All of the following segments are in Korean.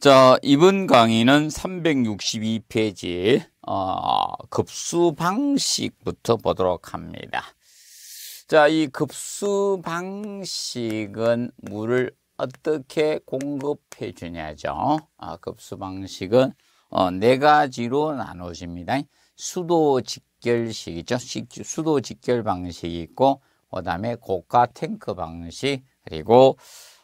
자, 이번 강의는 362페이지 어, 급수 방식부터 보도록 합니다. 자, 이 급수 방식은 물을 어떻게 공급해 주냐죠. 아, 급수 방식은 어, 네 가지로 나눠집니다. 수도 직결식이죠. 수도 직결 방식이 있고 그다음에 고가 탱크 방식 그리고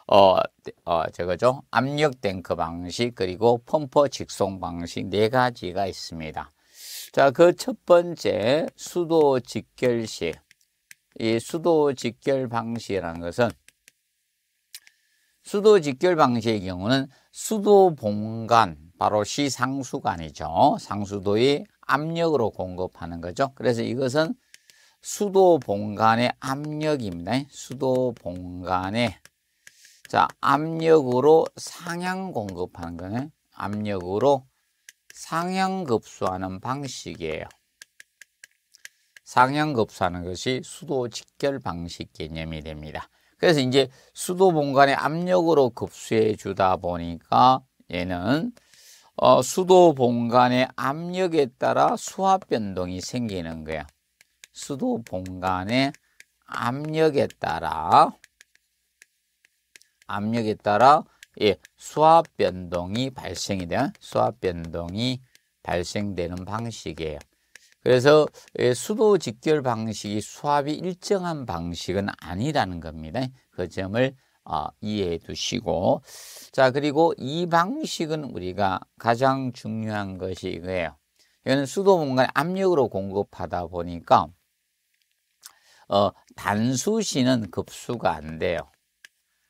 어, 네, 어, 저거죠. 압력 탱크 방식, 그리고 펌퍼 직송 방식 네 가지가 있습니다. 자, 그 첫 번째 수도 직결식. 이 수도 직결 방식이라는 것은 수도 직결 방식의 경우는 수도 본관, 바로 시상수관이죠. 상수도의 압력으로 공급하는 거죠. 그래서 이것은 수도 본관의 압력입니다. 수도 본관의 자, 압력으로 상향 공급하는 거네. 압력으로 상향 급수하는 방식이에요. 상향 급수하는 것이 수도 직결 방식 개념이 됩니다. 그래서 이제 수도 본관에 압력으로 급수해 주다 보니까 얘는 어, 수도 본관의 압력에 따라 수압 변동이 생기는 거야. 수도 본관의 압력에 따라 압력에 따라 예, 수압 변동이 발생이 돼요. 수압 변동이 발생되는 방식이에요. 그래서 예, 수도 직결 방식이 수압이 일정한 방식은 아니라는 겁니다. 그 점을 어, 이해해 두시고 자 그리고 이 방식은 우리가 가장 중요한 것이 이거예요. 이거는 수도 공간 압력으로 공급하다 보니까 어, 단수시는 급수가 안 돼요.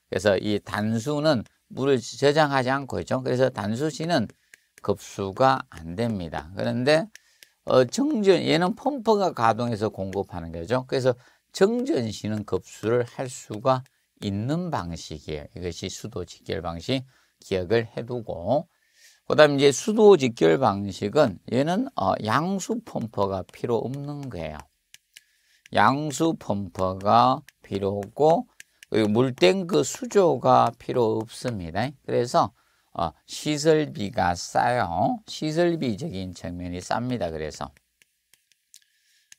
그래서 이 단수는 물을 저장하지 않고 있죠. 그래서 단수시는 급수가 안 됩니다. 그런데 어, 정전 얘는 펌프가 가동해서 공급하는 거죠. 그래서 정전시는 급수를 할 수가 있는 방식이에요. 이것이 수도 직결 방식 기억을 해두고 그다음 에 이제 수도 직결 방식은 얘는 어, 양수 펌프가 필요 없는 거예요. 양수 펌프가 필요 없고 물땡그 수조가 필요 없습니다. 그래서 어, 시설비가 싸요. 시설비적인 측면이 쌉니다. 그래서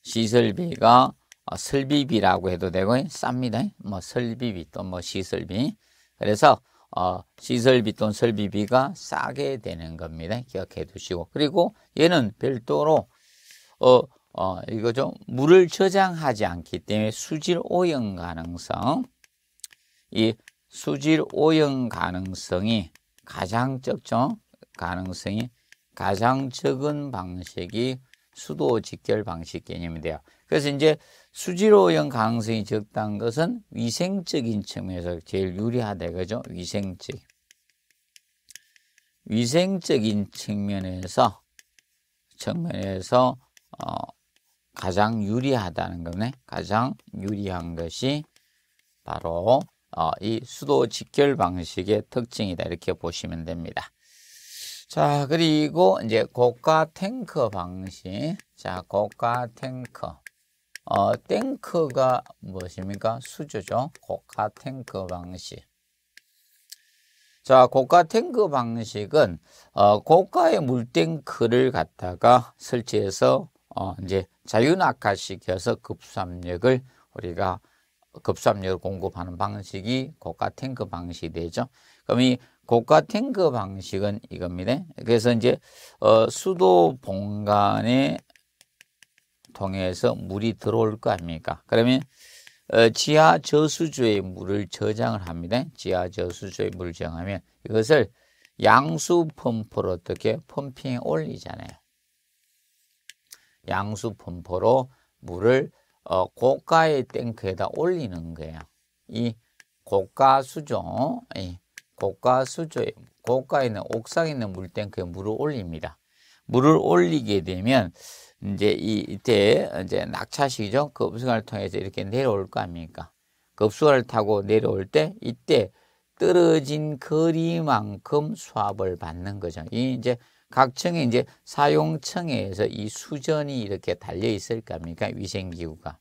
시설비가 어, 설비비라고 해도 되고 쌉니다. 뭐 설비비 또 뭐 시설비. 그래서 어, 시설비 또는 설비비가 싸게 되는 겁니다. 기억해 두시고. 그리고 얘는 별도로 어, 어, 이거좀 물을 저장하지 않기 때문에 수질 오염 가능성 이 수질 오염 가능성이 가장 적죠. 가능성이 가장 적은 방식이 수도 직결 방식 개념이 돼요. 그래서 이제 수질 오염 가능성이 적다는 것은 위생적인 측면에서 제일 유리하다 이거죠. 위생적. 위생적인 측면에서 측면에서 어, 가장 유리하다는 거네. 가장 유리한 것이 바로 어, 이 수도 직결 방식의 특징이다 이렇게 보시면 됩니다. 자 그리고 이제 고가 탱크 방식 자 고가 탱크 어, 탱크가 무엇입니까? 수조죠. 고가 탱크 방식. 자, 고가 탱크 방식은 어, 고가의 물탱크를 갖다가 설치해서 어, 이제 자유낙하시켜서 급수압력을 우리가 급수압력을 공급하는 방식이 고가 탱크 방식이 되죠. 그럼 이 고가 탱크 방식은 이겁니다. 그래서 이제 어, 수도 본관에 통해서 물이 들어올 거 아닙니까? 그러면 어, 지하 저수조에 물을 저장을 합니다. 지하 저수조에 물을 저장하면 이것을 양수 펌프로 어떻게 펌핑에 올리잖아요. 양수 펌프로 물을 어, 고가의 탱크에다 올리는 거예요. 이 고가 수조, 이 고가 수조에 고가에 있는 옥상에 있는 물탱크에 물을 올립니다. 물을 올리게 되면 이제 이, 이때 이제 낙차식이죠. 급수관을 통해서 이렇게 내려올 거 아닙니까? 급수관을 타고 내려올 때 이때 떨어진 거리만큼 수압을 받는 거죠. 이 이제 각 층에 이제 사용층에 서이 수전이 이렇게 달려 있을 겁니까? 위생기구가.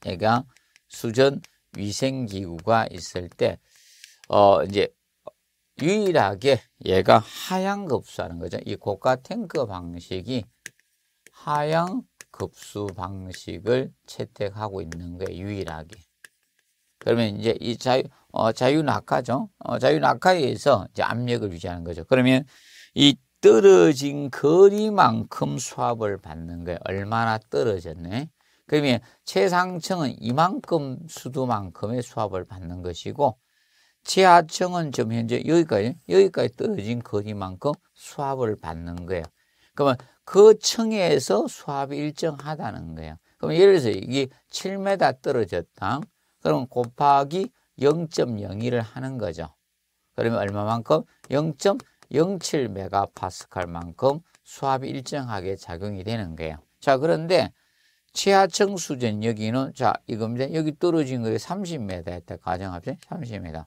그러니까 수전 위생기구가 있을 때, 어, 이제 유일하게 얘가 하향 급수하는 거죠. 이 고가 탱크 방식이 하향 급수 방식을 채택하고 있는 거예요. 유일하게. 그러면 이제 이 자유, 어, 자유 낙하죠. 어, 자유 낙하에 의해서 이제 압력을 유지하는 거죠. 그러면 이 떨어진 거리만큼 수압을 받는 거예요. 얼마나 떨어졌네. 그러면 최상층은 이만큼 수두만큼의 수압을 받는 것이고 지하층은 지금 현재 여기까지 여기까지 떨어진 거리만큼 수압을 받는 거예요. 그러면 그 층에서 수압이 일정하다는 거예요. 그럼 예를 들어서 이게 7m 떨어졌다. 그럼 곱하기 0.01을 하는 거죠. 그러면 얼마만큼? 0.7메가파스칼만큼 수압이 일정하게 작용이 되는 거예요. 자, 그런데 최하층 수전 여기는 자, 이겁니다. 여기 떨어진 거에 30m 가정합시다. 30m.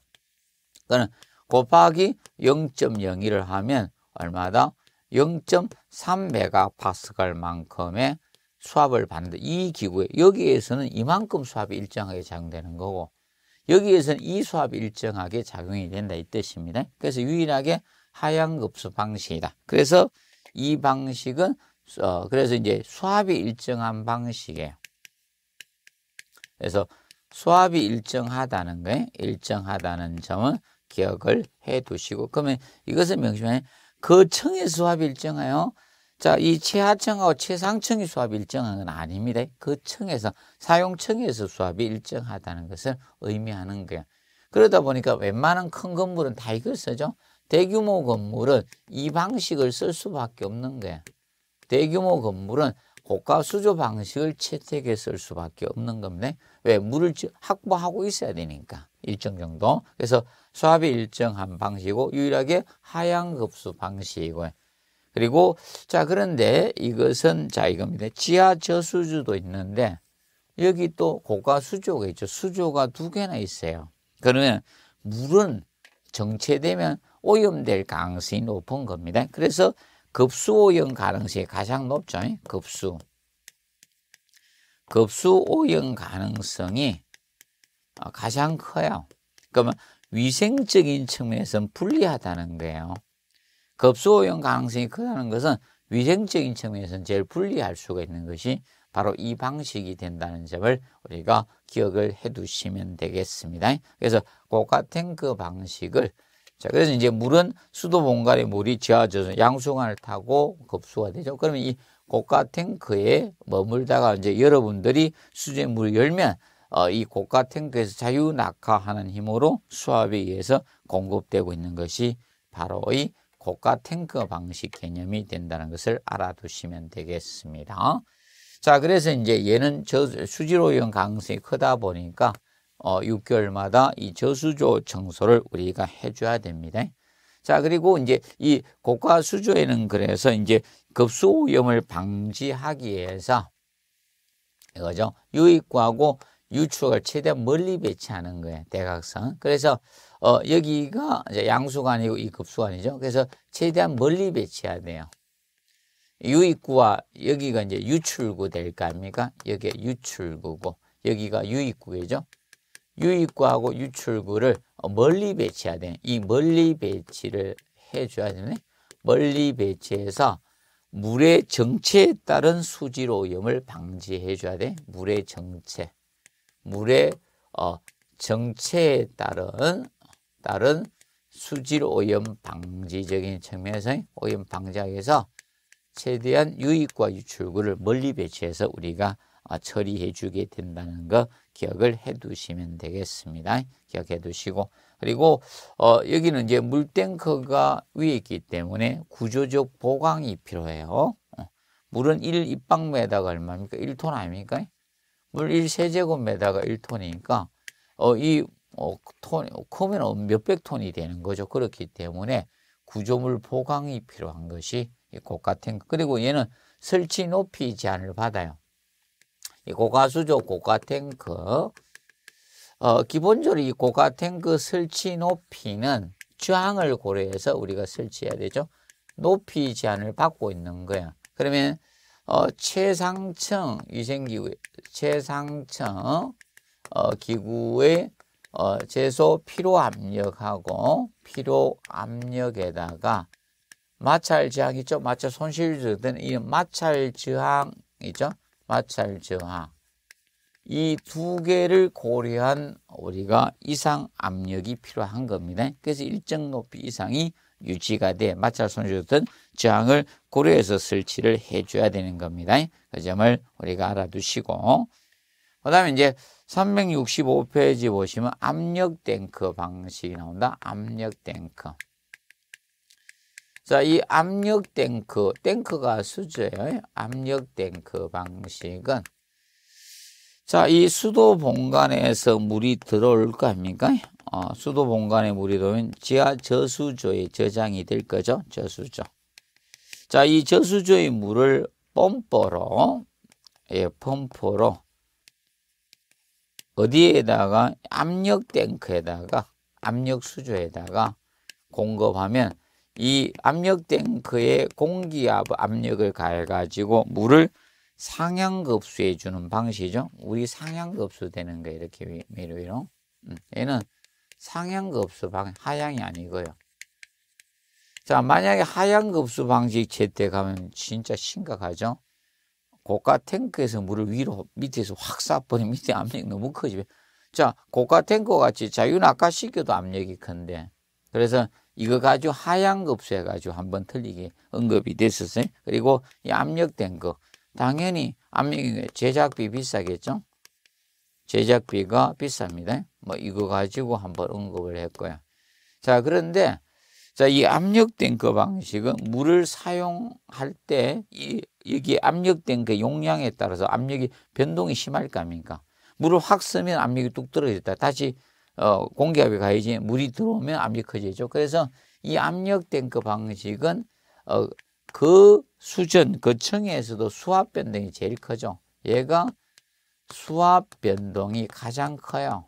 그는 곱하기 0.01을 하면 얼마다? 0.3메가파스칼만큼의 수압을 받는다. 이 기구에 여기에서는 이만큼 수압이 일정하게 작용되는 거고 여기에서는 이 수압이 일정하게 작용이 된다 이 뜻입니다. 그래서 유일하게 하향급수 방식이다. 그래서 이 방식은 어, 그래서 이제 수압이 일정한 방식이에요. 그래서 수압이 일정하다는 거에 일정하다는 점은 기억을 해 두시고 그러면 이것은 명심해 그층의 수압이 일정하여 자, 이 최하층하고 최상층의 수압이 일정한 건 아닙니다. 그 층에서 사용층에서 수압이 일정하다는 것을 의미하는 거예요. 그러다 보니까 웬만한 큰 건물은 다 이걸 쓰죠. 대규모 건물은 이 방식을 쓸 수밖에 없는 게 대규모 건물은 고가 수조 방식을 채택해 쓸 수밖에 없는 겁니다. 왜? 물을 확보하고 있어야 되니까. 일정 정도. 그래서 수압이 일정한 방식이고 유일하게 하향급수 방식이고 그리고 자 그런데 이것은 자 이겁니다. 지하 저수조도 있는데 여기 또 고가 수조가 있죠. 수조가 두 개나 있어요. 그러면 물은 정체되면 오염될 가능성이 높은 겁니다. 그래서 급수오염 가능성이 가장 높죠. 급수. 급수오염 가능성이 어, 가장 커요. 그러면 위생적인 측면에서는 불리하다는 거예요. 급수오염 가능성이 크다는 것은 위생적인 측면에서는 제일 불리할 수가 있는 것이 바로 이 방식이 된다는 점을 우리가 기억을 해 두시면 되겠습니다. 그래서 고가 탱크 그 방식을 자, 그래서 이제 물은 수도 본관의 물이 지하 저선 양수관을 타고 급수가 되죠. 그러면 이 고가 탱크에 머물다가 이제 여러분들이 수제 물을 열면 어, 이 고가 탱크에서 자유 낙하하는 힘으로 수압에 의해서 공급되고 있는 것이 바로 이 고가 탱크 그 방식 개념이 된다는 것을 알아두시면 되겠습니다. 자, 그래서 이제 얘는 저 수질오염 가능성이 크다 보니까 어, 6개월마다 이 저수조 청소를 우리가 해줘야 됩니다. 자, 그리고 이제 이 고가 수조에는 그래서 이제 급수 오염을 방지하기 위해서 이거죠. 유입구하고 유출을 최대한 멀리 배치하는 거예요. 대각선. 그래서 어, 여기가 양수관이고 이 급수관이죠. 그래서 최대한 멀리 배치해야 돼요. 유입구와 여기가 이제 유출구 될 거 아닙니까? 여기 유출구고 여기가 유입구겠죠. 유입구하고 유출구를 멀리 배치해야 되는 이 멀리 배치를 해줘야 되는 멀리 배치해서 물의 정체에 따른 수질 오염을 방지해 줘야 돼. 물의 정체. 물의 어, 정체에 따른 따른 수질 오염 방지적인 측면에서 오염 방지하기 위해서 최대한 유입과 유출구를 멀리 배치해서 우리가 아, 처리해 주게 된다는 거 기억을 해 두시면 되겠습니다. 기억해 두시고 그리고 어, 여기는 이제 물탱크가 위에 있기 때문에 구조적 보강이 필요해요. 어. 물은 1 입방미터가 얼마입니까? 1톤 아닙니까? 물 1세제곱미터가 1톤이니까 어, 이 어, 톤, 크면 어, 몇백 톤이 되는 거죠. 그렇기 때문에 구조물 보강이 필요한 것이 이곡 같은 그리고 얘는 설치 높이 제한을 받아요. 고가수조 고가 탱크 어, 기본적으로 이 고가 탱크 설치 높이는 저항을 고려해서 우리가 설치해야 되죠. 높이 제한을 받고 있는 거야. 그러면 어, 최상층 위생기구 최상층 어, 기구의 어, 제소 피로 압력하고 피로 압력에다가 마찰 저항 있죠. 마찰 손실 저항 이 마찰 저항 이죠. 마찰저하 아. 이두 개를 고려한 우리가 이상 압력이 필요한 겁니다. 그래서 일정 높이 이상이 유지가 돼 마찰 손실든 저항을 고려해서 설치를 해줘야 되는 겁니다. 그 점을 우리가 알아두시고 그 다음에 이제 365페이지 보시면 압력 탱크 방식이 나온다. 압력 탱크. 자, 이 압력 탱크, 탱크가 수조예요 압력 탱크 방식은 자, 이 수도 본관에서 물이 들어올 거 아닙니까? 어, 수도 본관에 물이 들어오면 지하 저수조에 저장이 될 거죠. 저수조. 자, 이 저수조의 물을 펌퍼로 예, 펌퍼로 어디에다가 압력 탱크에다가 압력 수조에다가 공급하면 이 압력 탱크에 공기압 압력을 가해 가지고 물을 상향급수해 주는 방식이죠. 우리 상향급수 되는 거 이렇게 위, 로 위로. 음, 얘는 상향급수 방 하향이 아니고요. 자, 만약에 하향급수 방식 채택하면 진짜 심각하죠. 고가 탱크에서 물을 위로 밑에서 확 쏴버리면 밑에 압력이 너무 커지면 자, 고가 탱크 같이 자유낙하시켜도 압력이 큰데 그래서 이거 가지고 하향급수 해가지고 한번 틀리게 언급이 됐었어요. 그리고 이 압력된 거. 당연히 압력이 제작비 비싸겠죠? 제작비가 비쌉니다. 뭐 이거 가지고 한번 언급을 했고요. 자, 그런데 자, 이 압력 된크 방식은 물을 사용할 때 이, 여기 압력 된그 용량에 따라서 압력이 변동이 심할 거아니까 물을 확 쓰면 압력이 뚝 떨어졌다. 다시 어, 공기압이 가해지면 물이 들어오면 압력이 커지죠. 그래서 이 압력 탱크 그 방식은 어, 그 수준, 그 층에서도 수압 변동이 제일 크죠. 얘가 수압 변동이 가장 커요.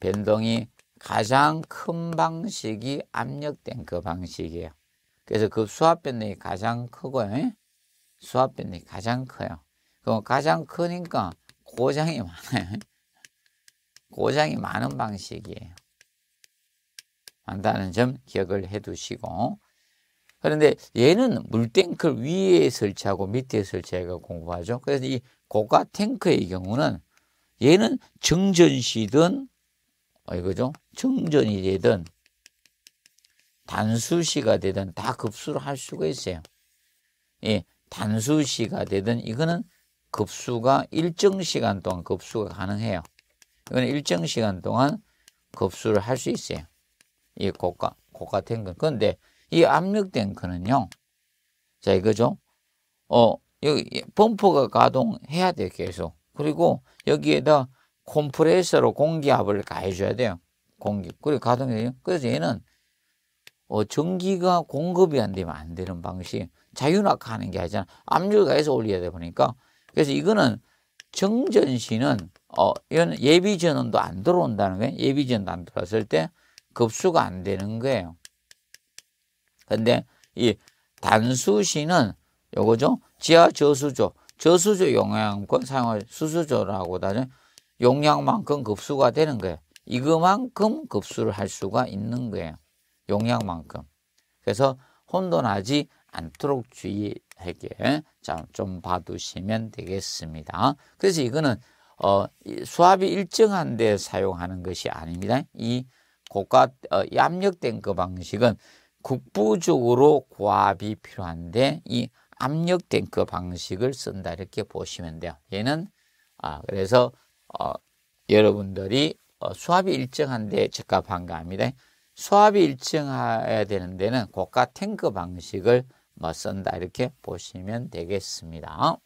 변동이 가장 큰 방식이 압력 탱크 그 방식이에요. 그래서 그 수압 변동이 가장 크고요. 수압 변동이 가장 커요. 그럼 가장 크니까 고장이 많아요. 고장이 많은 방식이에요. 안다는 점 기억을 해 두시고 그런데 얘는 물탱크 위에 설치하고 밑에 설치해서 공부하죠. 그래서 이 고가 탱크의 경우는 얘는 정전시든 어, 이거죠. 정전이 되든 단수시가 되든 다 급수를 할 수가 있어요. 예, 단수시가 되든 이거는 급수가 일정 시간 동안 급수가 가능해요. 이건 일정 시간 동안 급수를 할 수 있어요. 이 고가, 고가 탱크. 그런데 이 압력 탱크는요. 자, 이거죠. 어, 여기 펌프가 가동해야 돼요, 계속. 그리고 여기에다 컴프레서로 공기압을 가해줘야 돼요. 공기. 그리고 가동해요. 그래서 얘는 어, 전기가 공급이 안 되면 안 되는 방식. 자유낙하하는 게 아니잖아. 압력을 가해서 올려야 되니까. 그래서 이거는 정전시는 어, 이건 예비 전원도 안 들어온다는 거예요. 예비 전도 안 들어왔을 때 급수가 안 되는 거예요. 근데 이 단수시는 요거죠. 지하 저수조, 저수조 용량권 사용할 수수조라고 하는 용량만큼 급수가 되는 거예요. 이거만큼 급수를 할 수가 있는 거예요. 용량만큼. 그래서 혼돈하지 않도록 주의하게 좀 봐두시면 되겠습니다. 그래서 이거는 어, 수압이 일정한 데 사용하는 것이 아닙니다. 이 고가 어, 이 압력 탱크 그 방식은 국부적으로 고압이 필요한데 이 압력 탱크 그 방식을 쓴다 이렇게 보시면 돼요. 얘는 아, 그래서 어, 여러분들이 어, 수압이 일정한 데 적합한 거아니다 수압이 일정해야 되는 데는 고가 탱크 방식을 맞선다 이렇게 보시면 되겠습니다.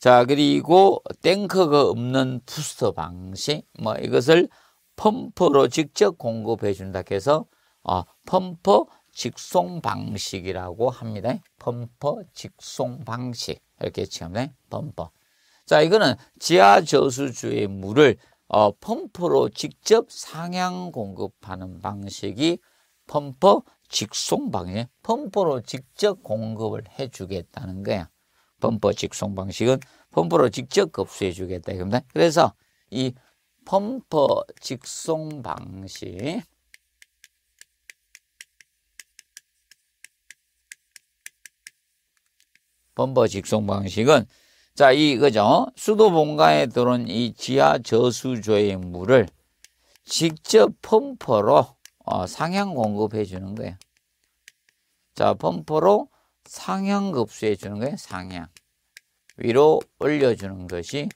자 그리고 탱크가 없는 부스터 방식 뭐 이것을 펌프로 직접 공급해 준다 해서 어, 펌프 직송 방식이라고 합니다. 펌프 직송 방식 이렇게 치면 펌프. 자 이거는 지하 저수주의 물을 어, 펌프로 직접 상향 공급하는 방식이 펌프 직송방에 펌프로 직접 공급을 해주겠다는 거야. 펌프 직송 방식은 펌프로 직접 급수해 주겠다 이겁니다. 그래서 이펌프 직송 방식 펌프 직송 방식은 자 이거죠 수도 본가에 들어온 이 지하 저수조의 물을 직접 펌프로 어, 상향 공급해 주는 거예요. 자, 펌프로 상향 급수해 주는 거예요. 상향. 위로 올려주는 것이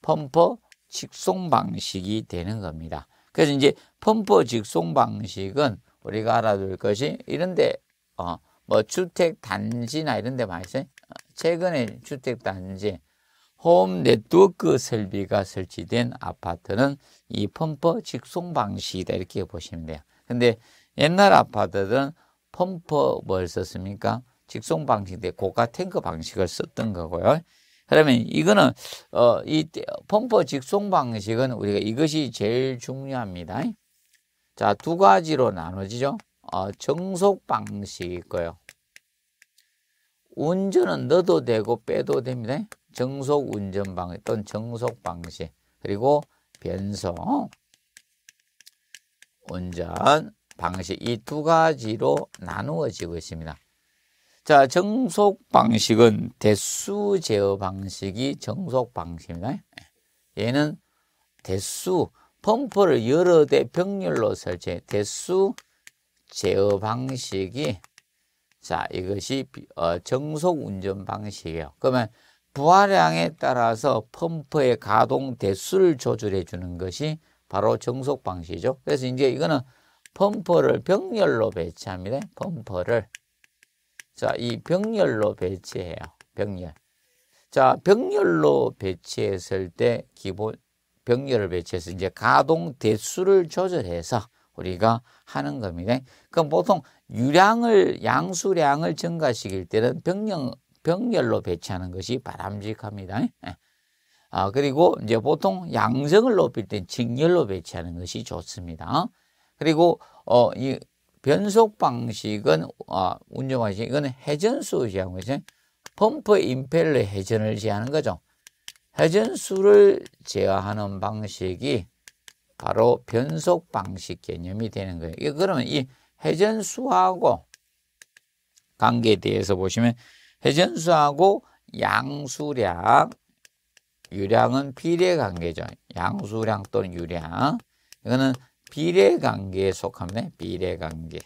펌퍼 직송 방식이 되는 겁니다. 그래서 이제 펌퍼 직송 방식은 우리가 알아둘 것이 이런데 어, 뭐 주택 단지나 이런 데 많이 써요. 최근에 주택 단지 홈 네트워크 설비가 설치된 아파트는 이 펌퍼 직송 방식이다 이렇게 보시면 돼요. 근데 옛날 아파트들은 펌프 뭘 뭐 썼습니까? 직송 방식대 고가 탱크 방식을 썼던 거고요. 그러면 이거는 어, 이 펌프 직송 방식은 우리가 이것이 제일 중요합니다. 자, 두 가지로 나눠지죠. 어, 정속 방식이 있고요. 운전은 넣어도 되고 빼도 됩니다. 정속 운전 방식 또는 정속 방식 그리고 변속 운전 방식 이 두 가지로 나누어지고 있습니다. 자, 정속 방식은 대수 제어 방식이 정속 방식입니다. 얘는 대수 펌프를 여러 대 병렬로 설치해 대수 제어 방식이 자 이것이 어, 정속 운전 방식이에요. 그러면 부하량에 따라서 펌프의 가동 대수를 조절해 주는 것이 바로 정속 방식이죠. 그래서 이제 이거는 펌퍼를 병렬로 배치합니다. 펌퍼를. 자, 이 병렬로 배치해요. 병렬. 자, 병렬로 배치했을 때 기본 병렬을 배치해서 이제 가동 대수를 조절해서 우리가 하는 겁니다. 그럼 보통 유량을 양수량을 증가시킬 때는 병렬 병렬로 배치하는 것이 바람직합니다. 예. 아, 그리고 이제 보통 양성을 높일 땐 직렬로 배치하는 것이 좋습니다. 그리고 어, 이 변속 방식은 아, 운전 방시 이건 회전수 지향 거죠. 펌프 임펠러 회전을 제하는 거죠. 회전수를 제어하는 방식이 바로 변속 방식 개념이 되는 거예요. 이 그러면 이 회전수하고 관계에 대해서 보시면 회전수하고 양수량 유량은 비례 관계죠. 양수량 또는 유량. 이거는 비례 관계에 속합니다. 비례 관계.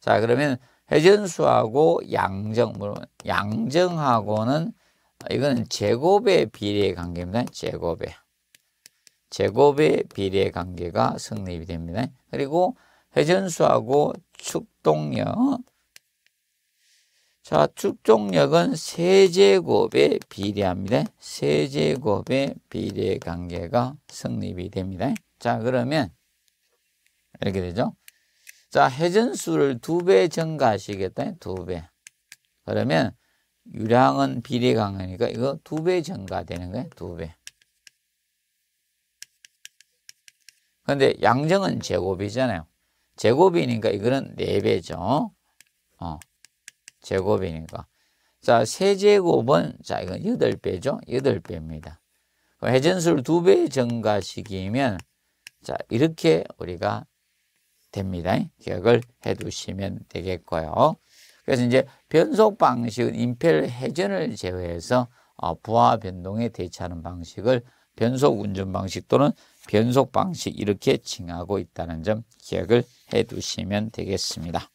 자, 그러면 회전수하고 양정, 뭐, 양정하고는 이거는 제곱의 비례 관계입니다. 제곱의. 제곱의 비례 관계가 성립이 됩니다. 그리고 회전수하고 축동력 자, 축종력은 세제곱에 비례합니다. 세제곱의 비례 관계가 성립이 됩니다. 자, 그러면 이렇게 되죠. 자, 회전수를 두 배 증가시겠다. 하두 배. 그러면 유량은 비례 관계니까 이거 두 배 증가되는 거예요. 두 배. 근데 양정은 제곱이잖아요. 제곱이니까 이거는 네 배죠. 어. 제곱이니까. 자, 세제곱은 자, 이건 8배죠. 8배입니다. 회전술 2배 증가시키면 자, 이렇게 우리가 됩니다. 기억을 해 두시면 되겠고요. 그래서 이제 변속 방식은 임펠 회전을 제외해서 어, 부하 변동에 대처하는 방식을 변속 운전 방식 또는 변속 방식 이렇게 칭하고 있다는 점 기억을 해 두시면 되겠습니다.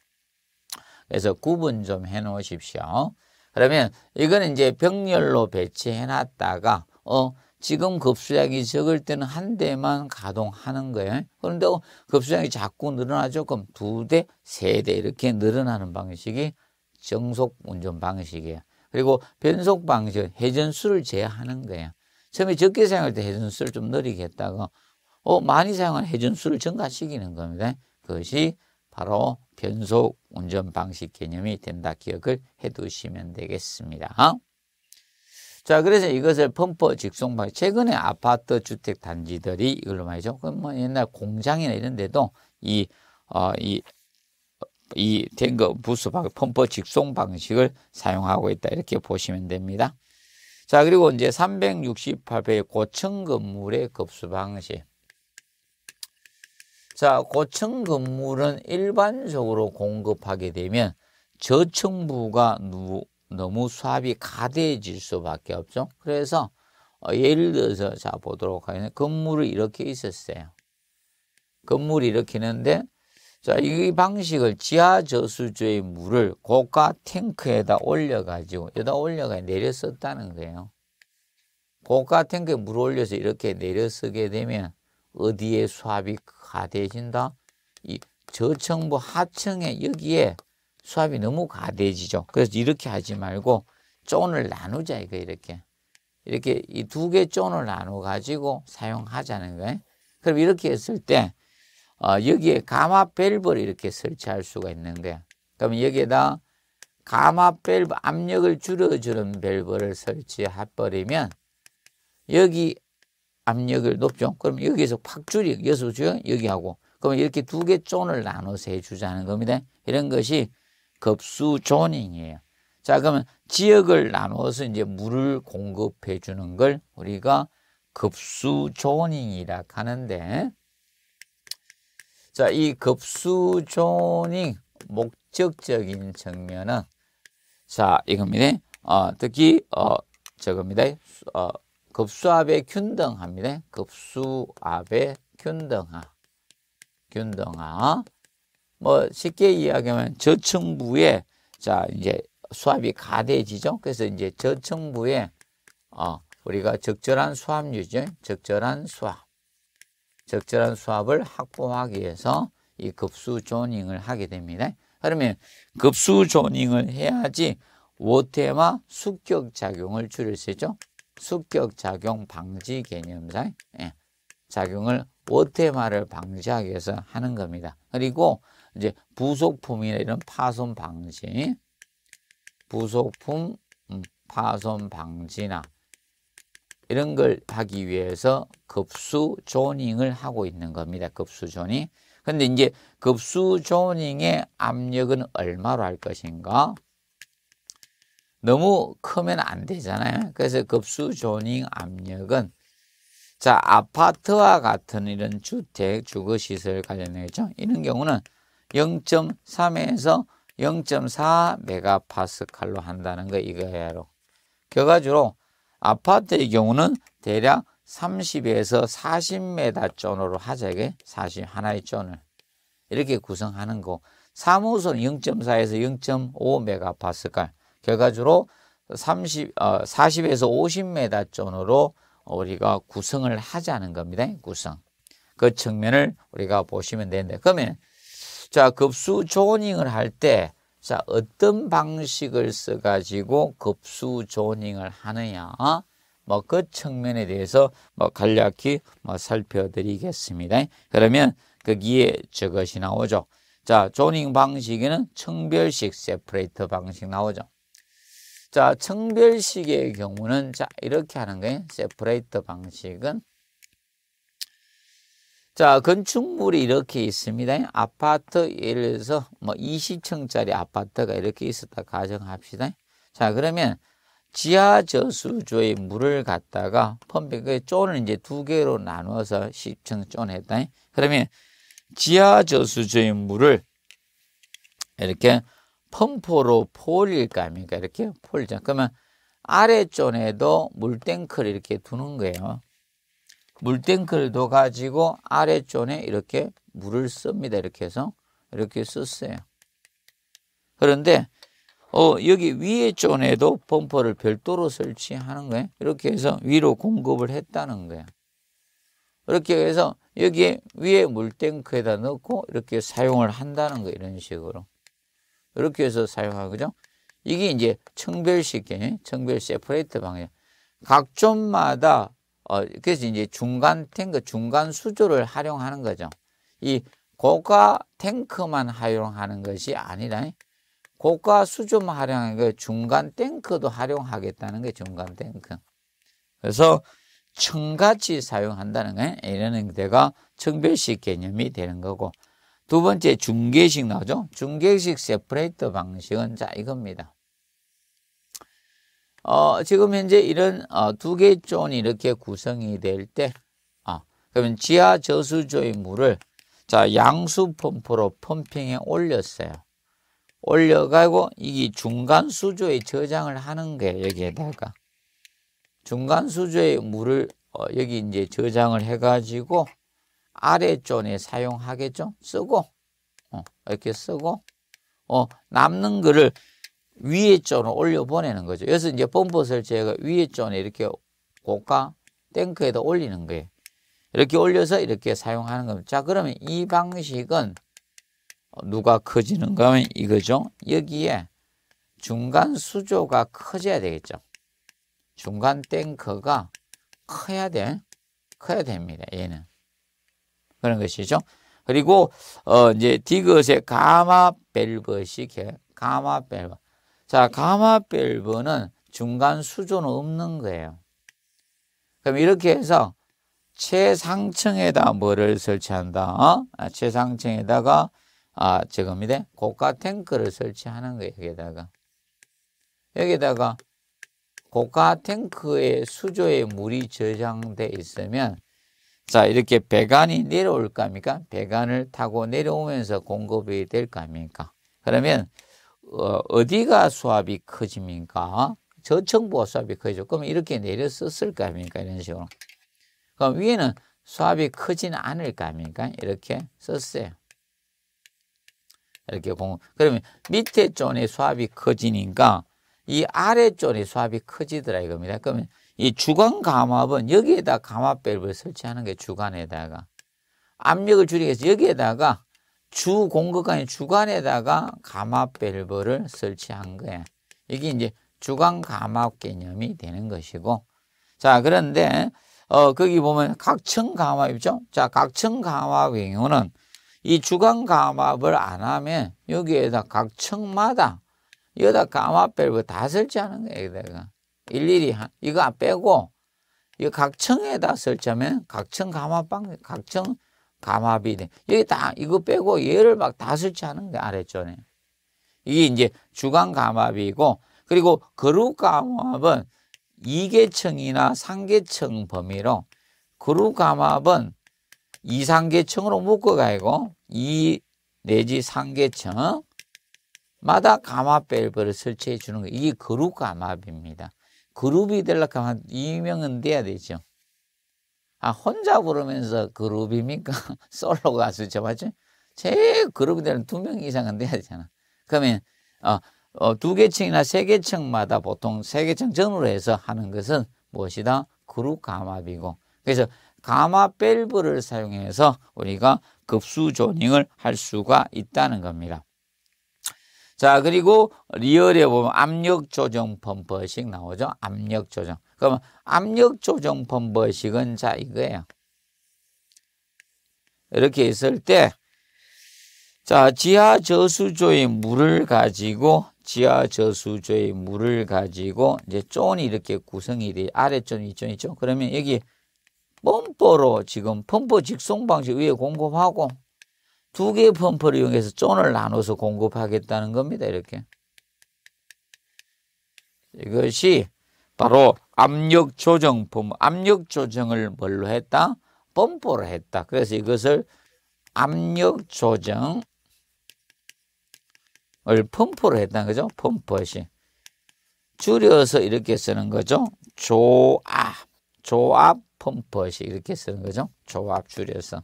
그래서 구분 좀 해 놓으십시오. 그러면 이거는 이제 병렬로 배치해 놨다가 어 지금 급수량이 적을 때는 한 대만 가동하는 거예요. 그런데 어, 급수량이 자꾸 늘어나죠. 그럼 두 대, 세 대 이렇게 늘어나는 방식이 정속 운전 방식이에요. 그리고 변속 방식, 회전수를 제한하는 거예요. 처음에 적게 사용할 때 회전수를 좀 늘리겠다가 어 많이 사용한 하 회전수를 증가시키는 겁니다. 그것이 바로 변속 운전 방식 개념이 된다 기억을 해두시면 되겠습니다. 자, 그래서 이것을 펌프 직송 방식. 최근에 아파트 주택 단지들이 이걸로 말이죠. 뭐 옛날 공장이나 이런 데도 이, 어, 이, 이 탱거 부스 펌프 직송 방식을 사용하고 있다. 이렇게 보시면 됩니다. 자, 그리고 이제 368회 고층 건물의 급수 방식. 자, 고층 건물은 일반적으로 공급하게 되면 저층부가 너무 수압이 가대해질 수밖에 없죠. 그래서 어, 예를 들어서 자 보도록 하겠습니다. 건물을 이렇게 있었어요. 건물이 이렇게 있는데 자, 이 방식을 지하 저수조의 물을 고가 탱크에다 올려가지고 여기다 올려가 내렸었다는 거예요. 고가 탱크에 물을 올려서 이렇게 내려쓰게 되면 어디에 수압이 가대해진다? 이 저층부 하층에 여기에 수압이 너무 가대지죠 그래서 이렇게 하지 말고 존을 나누자 이거 이렇게. 이렇게 이 두 개 존을 나눠 가지고 사용하자는 거예요. 그럼 이렇게 했을 때 어, 여기에 가마 밸브를 이렇게 설치할 수가 있는데 그러 여기에다 가마 밸브 압력을 줄여주는 밸브를 설치해 버리면 여기 압력을 높죠. 그럼 여기에서 팍줄이 여수죠. 여기하고 그럼 이렇게 두 개 존을 나눠서 해주자는 겁니다. 이런 것이 급수 존닝이에요자 그러면 지역을 나눠서 이제 물을 공급해 주는 걸 우리가 급수 존닝이라 하는데 자이 급수 존닝 목적적인 측면은 자 이겁니다. 어, 특히 어 저겁니다. 어, 급수압의 균등합니다. 급수압의 균등하. 균등하. 뭐 쉽게 이야기하면 저층부에 자 이제 수압이 가대지죠. 그래서 이제 저층부에 어 우리가 적절한 수압 유지, 적절한 수압, 적절한 수압을 확보하기 위해서 이 급수 조닝을 하게 됩니다. 그러면 급수 조닝을 해야지 오테마 숙격 작용을 줄일 수 있죠. 습격작용 방지 개념상 예, 작용을 오테마를 방지하기 위해서 하는 겁니다. 그리고 이제 부속품이나 이런 파손 방지, 부속품 음, 파손 방지나 이런 걸 하기 위해서 급수 조닝을 하고 있는 겁니다. 급수 조닝. 근데 이제 급수 조닝의 압력은 얼마로 할 것인가? 너무 크면 안 되잖아요. 그래서 급수 조닝 압력은 자 아파트와 같은 이런 주택 주거시설 관련해죠. 이런 경우는 0.3에서 0.4 메가파스칼로 한다는 거 이거예요. 결과적으로 아파트의 경우는 대략 30에서 4 0메다 존으로 하자 이게 40 하나의 존을 이렇게 구성하는 거. 사무소는 0.4에서 0.5 메가파스칼. 결과적으로 30, 어, 40에서 50m 전으로 우리가 구성을 하자는 겁니다. 구성. 그 측면을 우리가 보시면 되는데 그러면 자 급수 조닝을 할 때자 어떤 방식을 써가지고 급수 조닝을 하느냐 뭐 그 측면에 대해서 뭐 간략히 뭐 살펴드리겠습니다. 그러면 거기에 그 저것이 나오죠. 자 조닝 방식에는 청별식 세프레이터 방식 나오죠. 자, 청별식의 경우는 자, 이렇게 하는 거예요. 세퍼레이터 방식은 자, 건축물이 이렇게 있습니다. 아파트 예를 들어서 뭐 20층짜리 아파트가 이렇게 있었다 가정합시다. 자, 그러면 지하 저수조의 물을 갖다가 펌핑그 쪼는 이제 두 개로 나눠서 10층 쪼냈다. 그러면 지하 저수조의 물을 이렇게 펌프로 폴일까 합니까? 이렇게 폴이죠. 그러면 아래쪽에도 물탱크를 이렇게 두는 거예요. 물탱크를 둬 가지고 아래쪽에 이렇게 물을 씁니다. 이렇게 해서 이렇게 썼어요. 그런데 어, 여기 위에 쪽에도 펌퍼를 별도로 설치하는 거예요. 이렇게 해서 위로 공급을 했다는 거예요. 이렇게 해서 여기 위에 물탱크에다 넣고 이렇게 사용을 한다는 거 이런 식으로. 이렇게 해서 사용하고 그죠? 이게 이제 청별식의 청별 세퍼레이트 방향. 각 존마다 어, 그래서 이제 중간 탱크, 중간 수조를 활용하는 거죠. 이 고가 탱크만 활용하는 것이 아니라 고가 수조만 활용하는 거 중간 탱크도 활용하겠다는 게 중간 탱크. 그래서 청같이 사용한다는 건 이런 형가 청별식 개념이 되는 거고 두 번째 중계식 나오죠. 중계식 세프레이터 방식은 자 이겁니다. 어, 지금 현재 이런 어, 두개 존이 이렇게 구성이 될 때, 아, 그러면 지하 저수조의 물을 자 양수 펌프로 펌핑에 올렸어요. 올려가고 이게 중간 수조에 저장을 하는 게 여기에다가 중간 수조에 물을 어, 여기 이제 저장을 해가지고 아래존에 사용하겠죠. 쓰고 어, 이렇게 쓰고 어, 남는 글을 위에 존으로 올려보내는 거죠. 그래서 이제 범퍼스를 제가 위에 존에 이렇게 고가 탱크에다 올리는 거예요. 이렇게 올려서 이렇게 사용하는 겁니다. 자, 그러면 이 방식은 누가 커지는가 하면 이거죠. 여기에 중간 수조가 커져야 되겠죠. 중간 탱크가 커야 돼. 커야 됩니다. 얘는. 그런 것이죠. 그리고 어 이제 디귿의 가마 밸브시 가마 밸브. 자, 가마 밸브는 중간 수조는 없는 거예요. 그럼 이렇게 해서 최상층에다 뭐를 설치한다. 어? 아, 최상층에다가 아, 저겁니다. 고가 탱크를 설치하는 거예요. 여기다가 여기다가 고가 탱크의 수조에 물이 저장돼 있으면 자 이렇게 배관이 내려올까 합니까? 배관을 타고 내려오면서 공급이 될까 합니까? 그러면 어, 디가 수압이 커집니까? 저층부가 수압이 커지죠. 그럼 이렇게 내렸었을까 니까 이런 식으로. 그럼 위에는 수압이 크진 않을까 니까 이렇게 썼어요. 이렇게 공 그러면 밑에 쪽의 수압이 커지니까 이 아래 쪽의 수압이 커지더라 이겁니다. 그러면 이 주관 감압은 여기에다 감압 밸브를 설치하는 게 주관에다가 압력을 줄이기 위해서 여기에다가 주 공급관의 주관에다가 감압 밸브를 설치한 거야. 이게 이제 주관 감압 개념이 되는 것이고. 자, 그런데 어 거기 보면 각층 감압이죠. 자, 각층 감압의 경우는 이 주간 감압을 안 하면 여기에다 각 층마다 여기다 감압 밸브 다 설치하는 거예요. 여기다가. 일일이 한, 이거 빼고 이 각층에다 설치하면 각층 감압방 각층 감압이 돼. 여기 다 이거 빼고 얘를 막 다 설치하는 게 아래쪽에. 이게 이제 주간 감압이고 그리고 그룹 감압은 2계층이나 3계층 범위로 그룹 감압은 2, 3계층으로 묶어가고 2 내지 3계층 마다 감압벨브를 설치해 주는 거 이게 그룹 감압입니다. 그룹이 되려고 하면 2명은 돼야 되죠. 아, 혼자 부르면서 그룹입니까? 솔로 가수죠, 맞죠? 제 그룹이 되면 2명 이상은 돼야 되잖아. 그러면, 어, 어, 두 개층이나 세 개층마다 보통 세 개층 전후로 해서 하는 것은 무엇이다? 그룹 감압이고. 그래서 감압 밸브를 사용해서 우리가 급수 조닝을 할 수가 있다는 겁니다. 자, 그리고 리얼에 보면 압력 조정 펌퍼식 나오죠. 압력 조정. 그러면 압력 조정 펌퍼식은 자, 이거예요. 이렇게 있을 때, 자, 지하 저수조에 물을 가지고, 지하 저수조에 물을 가지고, 이제 쫀이 이렇게 구성이 돼. 아래 쫀, 이쪽 있죠. 그러면 여기 펌퍼로 지금 펌퍼 직송 방식 위에 공급하고, 두 개의 펌프를 이용해서 존을 나눠서 공급하겠다는 겁니다. 이렇게. 이것이 바로 압력 조정 펌 압력 조정을 뭘로 했다? 펌프로 했다. 그래서 이것을 압력 조정을 펌프로 했다는 거죠. 펌프시. 줄여서 이렇게 쓰는 거죠. 조압, 조압 펌프시 이렇게 쓰는 거죠. 조압 줄여서.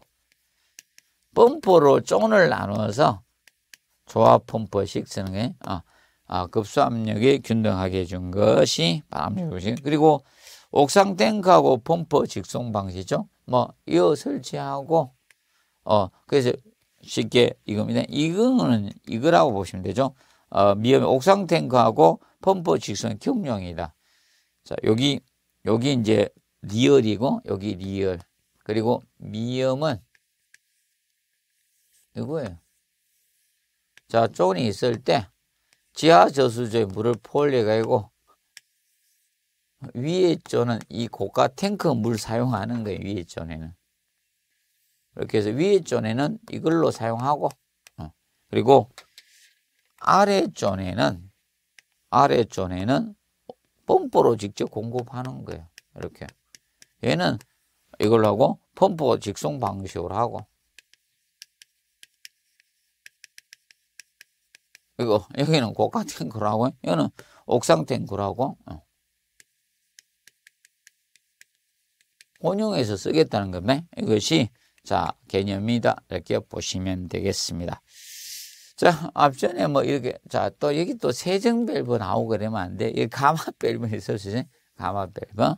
펌프로 쪽을 나누어서 조합 펌프식 쓰는 게 어, 아, 아, 급수 압력이 균등하게 준 것이 바람직 요식 그리고 옥상 탱크하고 펌프 직송 방식이죠. 뭐 이어 설치하고 어 그래서 쉽게 이겁니다. 이거는 이거라고 보시면 되죠. 어, 미음 옥상 탱크하고 펌프 직선 경량이다. 자, 여기 여기 이제 리얼이고 여기 리얼. 그리고 미음은 이거예요. 자, 존이 있을 때 지하 저수조에 물을 폴리가이고 위에 존은 이 고가 탱크 물 사용하는 거예요. 위에 존에는. 이렇게 해서 위에 존에는 이걸로 사용하고 어. 그리고 아래 존에는 아래 존에는 펌프로 직접 공급하는 거예요. 이렇게. 얘는 이걸 하고 펌프 직송 방식으로 하고 이거 여기는 고가 탱크라고 이거는 옥상 탱크라고 어. 혼용해서 쓰겠다는 겁니다. 이것이 자 개념이다 이렇게 보시면 되겠습니다. 자 앞전에 뭐 이렇게 자또 여기 또 세정 밸브 나오고 그러면 안 돼. 이 가마 밸브 있었으니 가마 밸브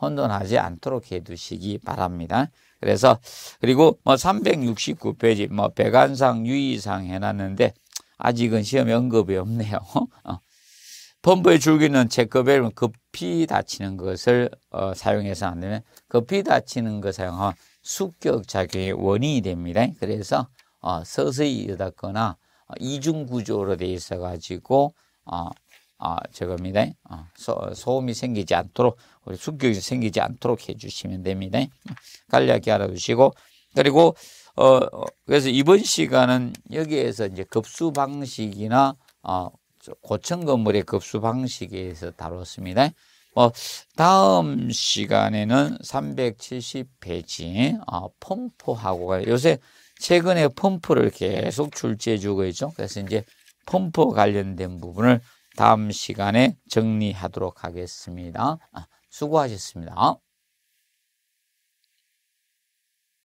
혼돈하지 않도록 해두시기 바랍니다. 그래서 그리고 뭐 369페이지 뭐 배관상 유의상 해놨는데 아직은 시험에 언급이 없네요. 펌프의 어. 줄기는 체크밸은 급히 닫히는 것을 어, 사용해서 안 되면 급히 닫히는 것 사용하면 숙격작용의 어, 원인이 됩니다. 그래서 어, 서서히 닫거나 어, 이중구조로 돼 있어가지고 어, 어, 저겁니다. 어, 소, 음이 생기지 않도록 우리 숙격이 생기지 않도록 해주시면 됩니다. 간략히 알아두시고 그리고 어, 어, 그래서 이번 시간은 여기에서 이제 급수 방식이나 어, 고층 건물의 급수 방식에 서 다뤘습니다. 어, 다음 시간에는 370페이지 어, 펌프하고 요 요새 최근에 펌프를 계속 출제해 주고 있죠. 그래서 이제 펌프 관련된 부분을 다음 시간에 정리하도록 하겠습니다. 아, 수고하셨습니다.